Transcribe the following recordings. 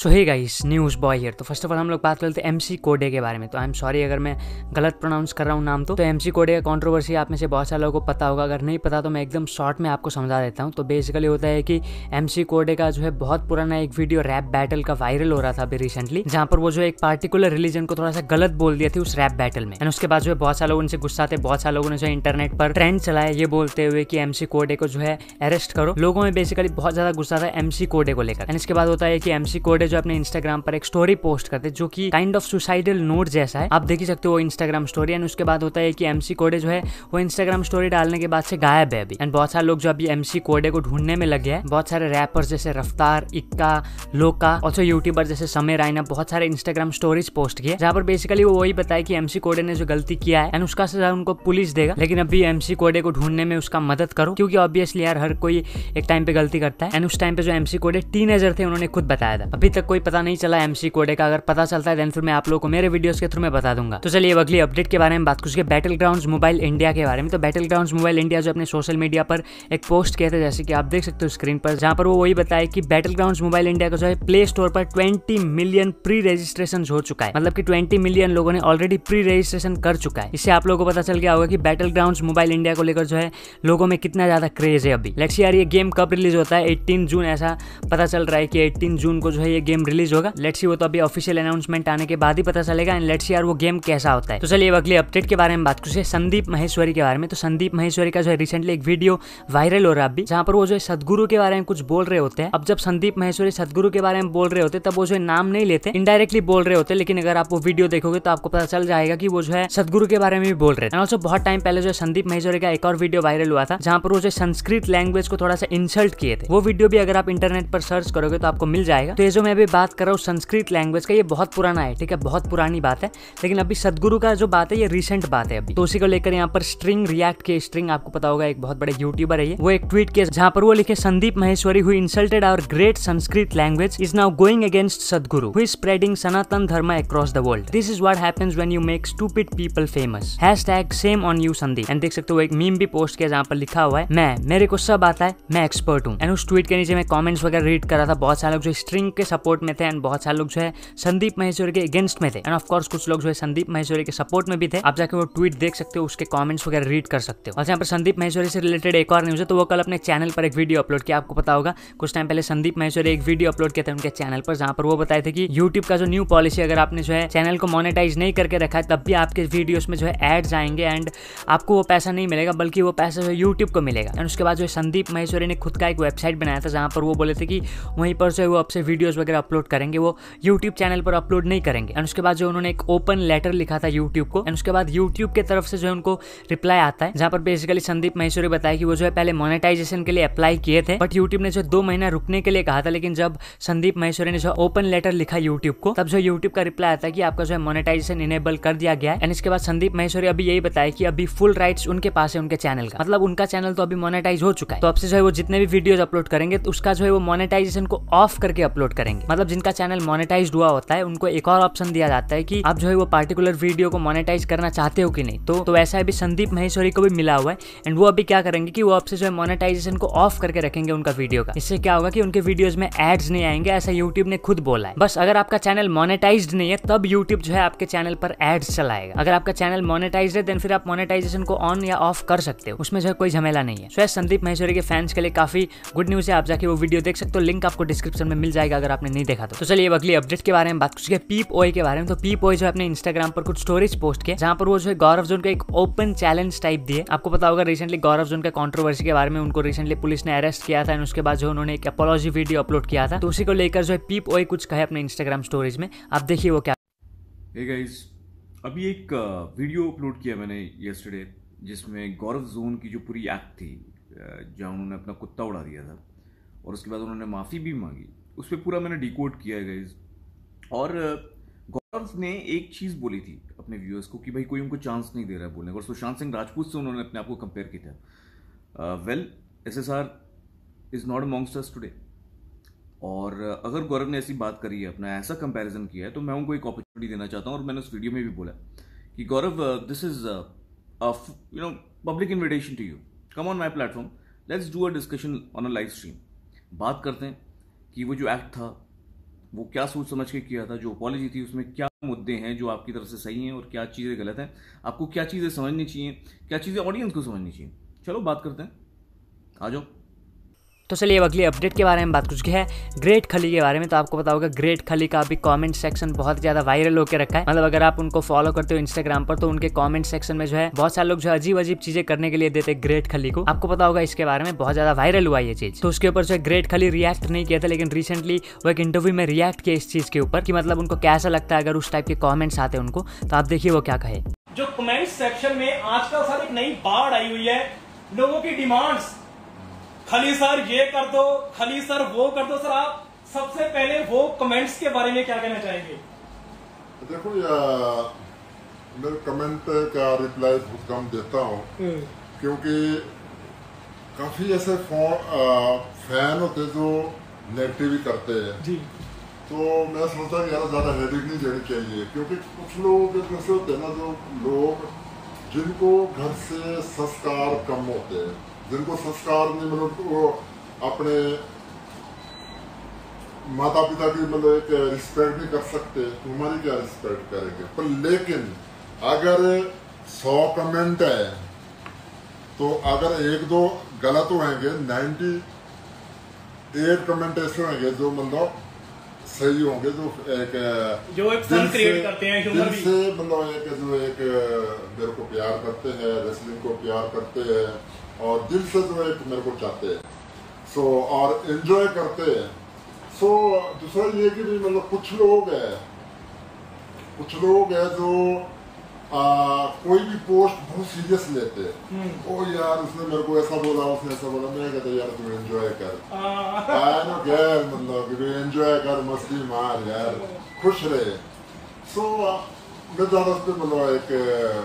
So hey guys news boy here तो first of all हम लोग बात करते हैं एमसी कोडे के बारे में तो आई एम सॉरी अगर मैं गलत प्रोनाउंस कर रहा हूँ नाम तो तो एमसी कोडे का कंट्रोवर्सी आप में से बहुत सारे लोगों को पता होगा अगर नहीं पता तो मैं एकदम शॉर्ट में आपको समझा देता हूँ तो बेसिकली होता है कि एमसी कोडे का जो है बहुत पुराना एक वीडियो रैप बैटल का वायरल हो रहा था अभी रिसेंटली जहाँ पर वो जो एक पार्टिकुलर रिलीजन को थोड़ा सा गलत बोल दिया थी उस रैप बैटल में एंड उसके बाद जो है बहुत सारे लोग उनसे गुस्सा थे बहुत सारे लोगों ने जो इंटरनेट पर ट्रेंड चलाया ये बोलते हुए कि एमसी कोडे को जो है अरेस्ट करो लोगों में बेसिकली बहुत ज्यादा गुस्सा था एमसी कोडे को लेकर एंड इसके बाद होता है कि एमसी कोडे बर्थडे जो अपने इंस्टाग्राम पर एक स्टोरी पोस्ट करते जो की काइंड ऑफ सुसाइडल नोट जैसा है आप देख ही सकते हो इंस्टाग्राम स्टोरी एंड उसके बाद होता है कि एमसी कोडे जो है वो इंस्टाग्राम स्टोरी डालने के बाद से गायब है अभी एंड बहुत सारे लोग जो अभी एमसी कोडे को ढूंढने में लगे हैं बहुत सारे रैपर जैसे रफ्तार इक्का लोका ऑल्सो यूट्यूबर जैसे समय रायना बहुत सारे इंस्टाग्राम स्टोरीज पोस्ट किए जहाँ पर बेसिकली वो वही बताया कि एमसी कोडे ने जो गलती किया है एंड उसका सजा उनको पुलिस देगा लेकिन अभी एमसी कोडे को ढूंढने में उसका मदद करो क्योंकि ऑब्वियसली यार हर कोई एक टाइम पे गलती करता है एंड उस टाइम पे जो एमसी कोडे टीनेजर थे उन्होंने खुद बताया था अभी तक कोई पता नहीं चला एमसी कोडे का अगर पता चलता है देन फिर मैं आप लोगों को मेरे वीडियोस के थ्रू मैं बता दूंगा तो चलिए अगली अपडेट के बारे में बात कुछ बैटल ग्राउंड मोबाइल इंडिया के बारे में तो बैटल ग्राउंड मोबाइल इंडिया जो अपने सोशल मीडिया पर एक पोस्ट किया था जैसे कि आप देख सकते हो स्क्रीन पर जहां पर वो वही बताया कि बैटल ग्राउंड मोबाइल इंडिया का जो है प्ले स्टोर पर ट्वेंटी मिलियन प्री रजिस्ट्रेशन हो चुका है मतलब की ट्वेंटी मिलियन लोगों ने ऑलरेडी प्री रजिस्ट्रेशन कर चुका है इससे आप लोगों को पता चल गया होगा कि बैटल ग्राउंड मोबाइल इंडिया को लेकर जो है लोगों में कितना ज्यादा क्रेज है अभी लेट्स यार ये गेम कब रिलीज होता है एटीन जून ऐसा पता चल रहा है कि एट्टीन जून को जो है ये गेम रिलीज होगा लेट्स वो तो अभी ऑफिशियल अनाउंसमेंट आने के बाद ही पता चलेगा एंड लेट्स यार वो गेम कैसा होता है तो चलिए अगले अपडेट के बारे में बात करें संदीप महेश्वरी के बारे में तो संदीप महेश्वरी का जो है रिसेंटली एक वीडियो वायरल हो रहा है अभी जहाँ पर वो जो है सदगुरु के बारे में कुछ बोल रहे होते हैं अब जब संदीप महेश्वरी सदगुरु के बारे में बोल रहे होते तब वो जो है नाम नहीं लेते इनडायरेक्टली बोल रहे होते लेकिन अगर आप वो वीडियो देखोगे तो आपको पता चल जाएगा कि वो जो है सदगुरु के बारे में भी बोल रहे हैं ऑल्सो बहुत टाइम पहले जो है संदीप महेश्वरी का एक और वीडियो वायरल हुआ था जहाँ पर वो जो संस्कृत लैंग्वेज को थोड़ा सा इंसल्ट किए थे वो वीडियो भी अगर आप इंटरनेट पर सर्च करोगे तो आपको मिल जाएगा तो ये जो मैं अभी बात कर रहा हूँ संस्कृत लैंग्वेज का ये बहुत पुराना है ठीक है बहुत पुरानी बात है लेकिन अभी सदगुरु का जो बात है ये रिसेंट बात है अभी तो उसी को लेकर यहाँ पर स्ट्रिंग रिएक्ट के स्ट्रिंग आपको पता होगा एक बहुत बड़े यूट्यूबर है वो एक ट्वीट किया जहाँ पर वो लिखे Sandeep Maheshwari who insulted our great Sanskrit language is now going against Sadhguru who spreading Sanatana Dharma across the world this is what happens when you make stupid people famous hash tag shame on you Sandeep and देख सकते हो एक meme भी post किया जहाँ पर लिखा हुआ है मैं मेरे को सब आता है मैं एक्सपर्ट हूँ एंड उस ट्वीट के नीचे मैं कॉमेंट्स वगैरह रीड कर रहा था बहुत सारे लोग जो स्ट्रिंग के सपोर्ट सपोर्ट में थे एंड बहुत सारे लोग जो है संदीप महेश्वरी के अगेंस्ट में थे एंड ऑफकोर्स कुछ लोग जो है संदीप महेश्वरी के सपोर्ट में भी थे आप जाकर वो ट्वीट देख सकते हो उसके कॉमेंट्स वगैरह रीड कर सकते हो और यहाँ पर संदीप महेश्वरी से रिलेटेड एक और न्यूज है तो वो कल अपने चैनल पर एक वीडियो अपलोड किया आपको पता होगा कुछ टाइम पहले संदीप महेश्वरी एक वीडियो अपलोड किया था उनके चैनल पर जहाँ पर वो बताए थे कि यूट्यूब का जो न्यू पॉलिसी अगर आपने जो है चैनल को मोनिटाइज नहीं करके रखा है तब भी आपके वीडियोस में जो है एड्स आएंगे एंड आपको वो पैसा नहीं मिलेगा बल्कि वो पैसा जो है यूट्यूब को मिलेगा एंड उसके बाद जो है संदीप महेश्वरी ने खुद का एक वेबसाइट बनाया था जहां पर वो बोले थे कि वहीं पर जो है वो आपसे वीडियोज वगैरह अपलोड करेंगे वो यूट्यूब चैनल पर अपलोड नहीं करेंगे एंड उसके बाद जो उन्होंने एक ओपन लेटर लिखा था यूट्यूब को एंड उसके बाद यूट्यूब के तरफ से जो उनको रिप्लाई आता है जहां पर बेसिकली संदीप महेश्वरी बताया कि वो जो है पहले मोनेटाइजेशन के लिए अप्लाई किए थे बट यूट्यूब ने जो दो महीना रुकने के लिए कहा था लेकिन जब संदीप महेश्वरी ने जो ओपन लेटर लिखा यूट्यूब को तब जो यूट्यूब का रिप्लाई आता है कि आपका जो है मोनेटाइजेशन इनेबल कर दिया गया है एंड इसके बाद संदीप महेश्वरी अभी यही बताया कि अभी फुल राइट्स उनके पास है उनके चैनल का मतलब उनका चैनल तो अभी मोनेटाइज हो चुका है तो से जो है वो जितने भी वीडियोज अपलोड करेंगे तो उसका जो है वो मोनेटाइजेशन को ऑफ करके अपलोड करेंगे मतलब जिनका चैनल मोनेटाइज हुआ होता है उनको एक और ऑप्शन दिया जाता है कि आप जो है वो पार्टिकुलर वीडियो को मोनेटाइज करना चाहते हो कि नहीं तो तो ऐसा अभी संदीप महेश्वरी को भी मिला हुआ है एंड वो अभी क्या करेंगे कि वो आपसे जो है मोनेटाइजेशन को ऑफ करके रखेंगे उनका वीडियो का इससे क्या होगा कि उनके वीडियोज में एड्स नहीं आएंगे ऐसा यूट्यूब ने खुद बोला है बस अगर आपका चैनल मोनेटाइज नहीं है तब यूट्यूब जो है आपके चैनल पर एड्स चलाएगा अगर आपका चैनल मोनेटाइज है देन फिर आप मोनेटाइजेशन को ऑन या ऑफ कर सकते हो उसमें जो है कोई झमेला नहीं है तो स्वयं संदीप महेश्वरी के फैंस के लिए काफी गुड न्यूज है आप जाके वो वीडियो देख सकते हो लिंक आपको डिस्क्रिप्शन में मिल जाएगा अगर आपने नहीं देखा था तो चलिए अगली अपडेट के बारे में बात कुछ पीप ओए के बारे में तो पीप ओए जो है अपने इंस्टाग्राम पर कुछ स्टोरीज पोस्ट किया जहाँ पर वो जो है गौरव जोन का एक ओपन चैलेंज टाइप दिए आपको पता होगा रिसेंटली गौरव जोन का कॉन्ट्रोवर्सी के बारे में उनको रिसेंटली पुलिस ने अरेस्ट किया था एंड उसके बाद जो उन्होंने एक अपोलॉजी वीडियो अपलोड किया था तो उसी को लेकर जो है पीप ओए कुछ कहे अपने इंस्टाग्राम स्टोरीज में आप देखिए वो क्या गाइस अभी एक वीडियो अपलोड किया मैंने यस्टरडे जिसमें गौरव जोन की जो पूरी एक्ट थी जहाँ उन्होंने अपना कुत्ता उड़ा दिया था और उसके बाद उन्होंने माफ़ी भी मांगी उस पर पूरा मैंने डिकोड किया है गाइज और गौरव ने एक चीज़ बोली थी अपने व्यूअर्स को कि भाई कोई उनको चांस नहीं दे रहा है बोलने और सुशांत सिंह राजपूत से उन्होंने अपने आप को कंपेयर किया था well S S R is not a monsters today और अगर गौरव ने ऐसी बात करी है अपना ऐसा कंपैरिजन किया है तो मैं उनको एक अपॉर्चुनिटी देना चाहता हूँ और मैंने उस वीडियो में भी बोला कि Gaurav this is you know public invitation to you come on my platform let's do a discussion on a live stream बात करते हैं कि वो जो एक्ट था वो क्या सोच समझ के किया था जो अपॉलॉजी थी उसमें क्या मुद्दे हैं जो आपकी तरफ से सही हैं और क्या चीज़ें गलत हैं आपको क्या चीज़ें समझनी चाहिए क्या चीज़ें ऑडियंस को समझनी चाहिए चलो बात करते हैं आ जाओ तो चलिए अगली अपडेट के बारे में बात कुछ है ग्रेट खली के बारे में तो आपको पता होगा ग्रेट खली का अभी कमेंट सेक्शन बहुत ज्यादा वायरल होकर रखा है मतलब अगर आप उनको फॉलो करते हो इंस्टाग्राम पर तो उनके कमेंट सेक्शन में जो है बहुत सारे लोग जो अजीब अजीब चीजें करने के लिए देते ग्रेट खली को आपको पता होगा इसके बारे में बहुत ज्यादा वायरल हुआ ये चीज तो उसके ऊपर जो है ग्रेट खली रिएक्ट नहीं किया था लेकिन रिसेंटली वो एक इंटरव्यू में रिएक्ट किया इस चीज के ऊपर की मतलब उनको कैसा लगता है अगर उस टाइप के कॉमेंट्स आते हैं उनको तो आप देखिए वो क्या कहे जो कमेंट सेक्शन में आजकल सर एक नई बाढ़ आई हुई है लोगों की डिमांड्स खली सर ये कर दो खली सर वो कर दो सर आप सबसे पहले वो कमेंट्स के बारे में क्या कहना चाहेंगे देखो मैं कमेंट का रिप्लाई बहुत कम देता हूँ हम्म। क्योंकि काफी ऐसे फैन होते जो नेगेटिव ही करते हैं तो मैं सोचता हूँ यार ज्यादा हेडिंग नहीं देनी चाहिए क्योंकि कुछ लोग ऐसे होते हैं ना जो लोग जिनको घर से संस्कार कम होते हैं जिनको संस्कार नहीं मतलब वो अपने माता पिता की मतलब एक रिस्पेक्ट नहीं कर सकते तो हमारी क्या रिस्पेक्ट करेंगे पर लेकिन अगर सौ कमेंट है तो अगर एक दो गलत होंगे नाइन्टी एट कमेंट ऐसे होंगे जो मतलब सही होंगे तो एक जो एक फन क्रिएट करते हैं ह्यूमर से मतलब एक जो एक मेरे को प्यार करते हैं रेसलिंग को प्यार करते हैं और दिल से जो एक मेरे को चाहते हैं सो so, और एंजॉय करते हैं सो so, दूसरा ये कि मतलब कुछ लोग हैं कुछ लोग हैं जो आ, कोई भी पोस्ट बहुत सीरियस लेते हैं ओ यार उसने मेरे को ऐसा बोला उसने ऐसा बोला मैं कहता यार तू एंजॉय कर आई गैर मतलब एंजॉय कर मस्ती मार यार खुश रहे सो so, मैं ज़्यादा उस पर मतलब एक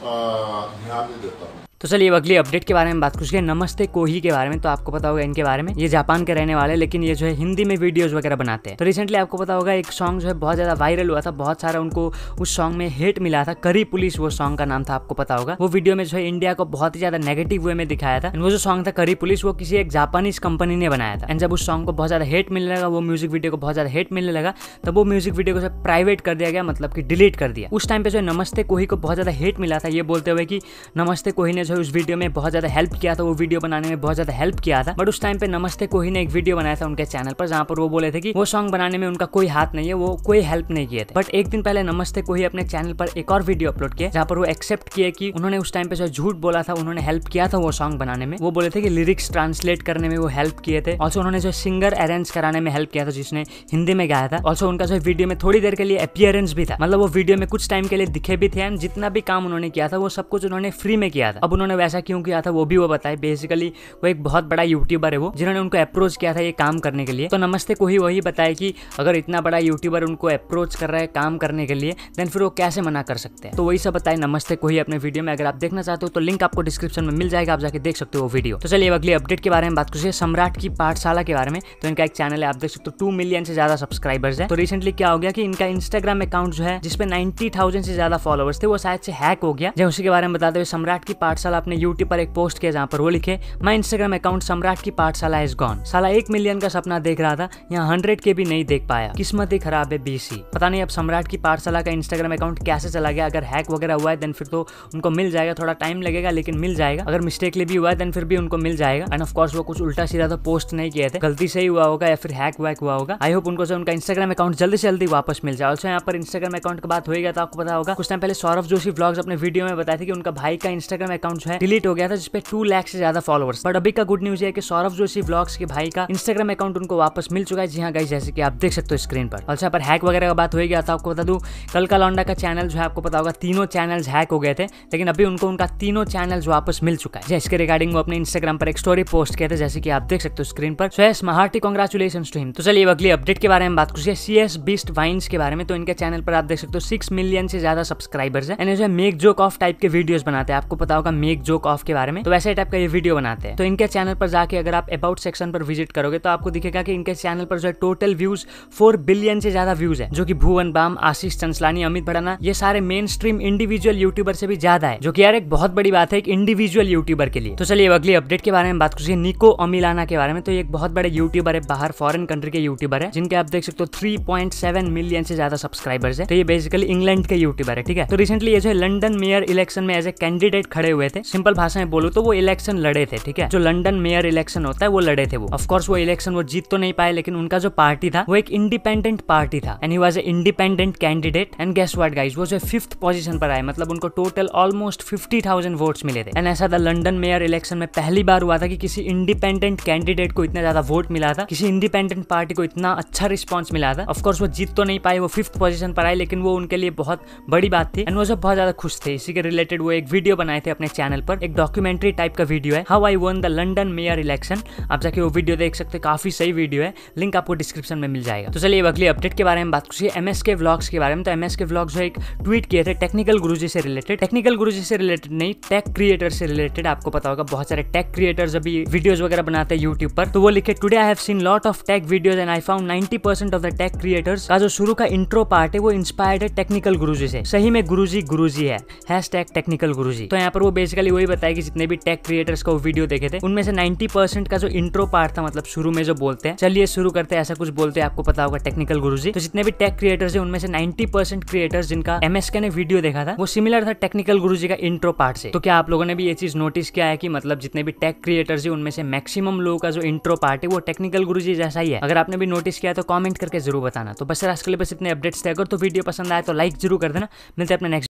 ध्यान नहीं देता हूँ तो चलिए अगली अपडेट के बारे में बात कुछ नमस्ते कोही के बारे में तो आपको पता होगा इनके बारे में ये जापान के रहने वाले लेकिन ये जो है हिंदी में वीडियोज वगैरह बनाते हैं तो रिसेंटली आपको पता होगा एक सॉन्ग जो है बहुत ज्यादा वायरल हुआ था बहुत सारा उनको उस सॉन्ग में हिट मिला था करी पुलिस वो सॉन्ग का नाम था आपको पता होगा वो वीडियो में जो है इंडिया को बहुत ही ज्यादा नेगेटिव वे में दिखाया था वो जो सॉन्ग था करी पुलिस वो किसी एक जापानीज कंपनी ने बनाया था एंड जब उस सॉन्ग को बहुत ज्यादा हेट मिलने लगा वो म्यूजिक वीडियो को बहुत ज्यादा हेट मिलने लगा तब वो म्यूजिक वीडियो को प्राइवेट कर दिया गया मतलब की डिलीट कर दिया उस टाइम पे जो नमस्ते कोही को बहुत ज्यादा हेट मिला था ये बोलते हुए कि नमस्ते कोही ने जो है उस वीडियो में बहुत ज्यादा हेल्प किया था वो वीडियो बनाने में बहुत ज्यादा हेल्प किया था बट उस टाइम पे नमस्ते ही ने एक वीडियो बनाया था उनके चैनल पर जहाँ पर वो बोले थे कि वो सॉन्ग बनाने में उनका कोई हाथ नहीं है वो कोई हेल्प नहीं किए थे बट एक दिन पहले नमस्ते ही अपने चैनल पर एक और वीडियो अपलोड किया जहाँ पर वो एक्सेप्ट किए कि उन्होंने उस टाइम पे जो झूठ बोला था उन्होंने हेल्प किया था वो सॉन्ग बनाने में वो बोले थे कि लिरिक्स ट्रांसलेट करने में वो हेल्प किए थे ऑल्सो उन्होंने जो सिंगर अरेंज कराने में हेल्प किया था जिसने हिंदी में गाया था ऑल्सो उनका जो वीडियो में थोड़ी देर के लिए अपियरेंस भी था मतलब वो वीडियो में कुछ टाइम के लिए दिखे भी थे एंड जितना भी काम उन्होंने किया था वो सब कुछ उन्होंने फ्री में किया था अब उन्होंने वैसा क्यों किया था वो भी वो बताए बेसिकली वो एक बहुत बड़ा यूट्यूबर है वो जिन्होंने उनको अप्रोच किया था ये काम करने के लिए तो नमस्ते को ही वही बताए कि अगर इतना बड़ा यूट्यूबर उनको अप्रोच कर रहा है काम करने के लिए देन फिर वो कैसे मना कर सकते हैं तो वही सब बताए नमस्ते को ही अपने वीडियो में अगर आप देखना चाहते हो तो लिंक आपको डिस्क्रिप्शन में मिल जाएगा आप जाके देख सकते हो वो वीडियो तो चलिए अगली अपडेट के बारे में बात करिए सम्राट की पाठशाला के बारे में तो इनका एक चैनल है आप देख सकते हो टू मिलियन से ज्यादा सब्सक्राइबर्स है तो रिसेंटली क्या हो गया कि इनका इंस्टाग्राम अकाउंट जो है जिसपे नाइन्टी से ज्यादा फॉलोअर्स थे वो शायद से हैक हो गया जो उसी के बारे में बताते हुए सम्राट की पाठशाला साल अपने यूट्यूब पर एक पोस्ट किया जहाँ पर वो लिखे माई इंस्टाग्राम अकाउंट सम्राट की पाठशाला इज गॉन साला एक मिलियन का सपना देख रहा था यहाँ हंड्रेड के भी नहीं देख पाया किस्मत ही खराब है बीसी पता नहीं अब सम्राट की पाठशाला का इंस्टाग्राम अकाउंट कैसे चला गया अगर हैक वगैरह हुआ है देन फिर तो उनको मिल जाएगा थोड़ा टाइम लगेगा लेकिन मिल जाएगा अगर मिस्टेक भी हुआ है देन फिर भी उनको मिल जाएगा एंड ऑफकोर्स वो कुछ उल्टा सीधा तो पोस्ट नहीं किए थे गलती से ही हुआ होगा या फिर हैक वैक हुआ होगा आई होप उनको से उनका इंस्टाग्राम अकाउंट जल्दी से जल्दी वापस मिल जाए ऑल्सो यहाँ पर इंस्टाग्राम अकाउंट की बात हो गया तो आपको पता होगा कुछ टाइम पहले सौरभ जोशी ब्लॉग्स अपने वीडियो में बताया था कि उनका भाई का इंस्टाग्राम अकाउंट अकाउंट जो है डिलीट हो गया था जिसपे टू लैख से ज्यादा फॉलोअर्स बट अभी का गुड न्यूज है कि सौरभ जोशी ब्लॉग्स के भाई का इंस्टाग्राम अकाउंट उनको वापस मिल चुका है जी हाँ गाइज जैसे कि आप देख सकते हो स्क्रीन पर अच्छा पर हैक वगैरह का बात हो गया था आपको बता दू कल का लौंडा का चैनल जो है आपको पता होगा तीनों चैनल हैक हो गए थे लेकिन अभी उनको उनका तीनों चैनल वापस मिल चुका है इसके रिगार्डिंग वो अपने इंस्टाग्राम पर एक स्टोरी पोस्ट किया था जैसे कि आप देख सकते हो स्क्रीन पर सो एस महार्टी कॉन्ग्रेचुलेन टू हिम तो चलिए अगली अपडेट के बारे में बात करिए सी एस बीस्ट वाइन्स के बारे में तो इनके चैनल पर आप देख सकते हो सिक्स मिलियन से ज्यादा सब्सक्राइबर्स है है मेक जोक ऑफ टाइप के वीडियोस बनाते हैं आपको पता होगा मेक जोक ऑफ के बारे में तो वैसे टाइप का ये वीडियो बनाते हैं तो इनके चैनल पर जाके अगर आप अबाउट सेक्शन पर विजिट करोगे तो आपको दिखेगा कि इनके चैनल पर जो है टोटल व्यूज फोर बिलियन से ज्यादा व्यूज है जो की भुवन बाम आशीष चंसलानी अमित भड़ाना ये सारे मेन स्ट्रीम इंडिविजुअल यूट्यूबर से भी ज्यादा है जो कि यार एक बहुत बड़ी बात है एक इंडिविजुअल यूट्यूबर के लिए तो चलिए अगली अपडेट के बारे में बात करिए निको अमिलाना के बारे में तो एक बहुत बड़े यूट्यूबर है बाहर फॉरन कंट्री के यूट्यूबर है जिनके आप देख सकते हो थ्री पॉइंट सेवन मिलियन से ज्यादा सब्सक्राइबर्स है तो ये बेसिकली इंग्लैंड के यूट्यूबर है ठीक है तो रिसेंटली ये जो है लंडन मेयर इलेक्शन में एज ए कैंडिडेट खड़े हुए थे सिंपल भाषा में बोलो तो वो इलेक्शन लड़े थे ठीक है जो लंडन मेयर इलेक्शन होता है वो लड़े थे वो ऑफकोर्स वो इलेक्शन वो जीत तो नहीं पाए लेकिन उनका जो पार्टी था वो एक इंडिपेंडेंट पार्टी था and he was a independent candidate and guess what guys वो जो फिफ्थ पोजिशन पर आए मतलब उनको total almost fifty thousand vote मिले थे एंड ऐसा था लंडन मेयर इलेक्शन में पहली बार हुआ था कि किसी इंडिपेंडेंट कैंडिडेट को इतना ज्यादा वोट मिला था किसी इंडिपेंडेंट पार्टी को इतना अच्छा रिस्पॉन्स मिला था ऑफकोर्स वो जीत तो नहीं पाए वो फिफ्थ पोजिशन पर आए लेकिन वो उनके लिए बहुत बड़ी बात थी एंड वो सब बहुत ज्यादा खुश थे इसी के रिलेटेड वो एक वीडियो बनाए थे अपने चैनल पर एक डॉक्यूमेंट्री टाइप का वीडियो है how I won the London mayor election आप जाके वो वीडियो देख सकते हैं काफी सही वीडियो है लिंक आपको डिस्क्रिप्शन में मिल जाएगा तो चलिए अगले अपडेट के बारे में बात करिए एम एस के व्लॉग्स के बारे में तो एम एस के व्लॉग्स एक ट्वीट किए थे टेक्निकल गुरु से रिलेटेड टेक्निकल गुरु से रिलेटेड नहीं टेक क्रिएटर से रिलेटेड आपको पता होगा बहुत सारे टेक क्रिएटर्स अभी वीडियोज वगैरह बनाते हैं यूट्यूब पर तो वो लिखे today I have seen lot of tech videos and I found percent of the tech creators का जो शुरू का इंट्रो पार्ट है वो इंस्पायर्ड है टेक्निकल गुरुजी से सही में गुरुजी गुरुजी है टेक्निकल टेक्निकल गुरुजी तो यहाँ पर वो बेस बेसिकली वही बताया कि जितने भी टेक क्रिएटर्स का वीडियो देखे थे उनमें से 90 परसेंट का जो इंट्रो पार्ट था मतलब शुरू में जो बोलते हैं चलिए शुरू करते हैं ऐसा कुछ बोलते हैं आपको पता होगा टेक्निकल गुरु तो जितने भी टेक क्रिएटर्स है उनमें से नाइन्टी परसेंट क्रिएटर्स जिनका के ने वीडियो देखा था वो सिमिलर था टेक्निकल गुरु का इंट्रो पार्ट से तो क्या आप लोगों ने भी ये चीज नोटिस किया है कि मतलब जितने भी टेक क्रिएटर्स है उनमें से मैक्सिमम लोगों का जो इंट्रो पार्ट है वो टेक्निकल गुरु जैसा ही है अगर आपने भी नोटिस किया तो कॉमेंट करके जरूर बताना तो बस आज के लिए बस इतने अपडेट्स थे अगर तो वीडियो पसंद आए तो लाइक जरूर कर देना मिलते अपने नेक्स्ट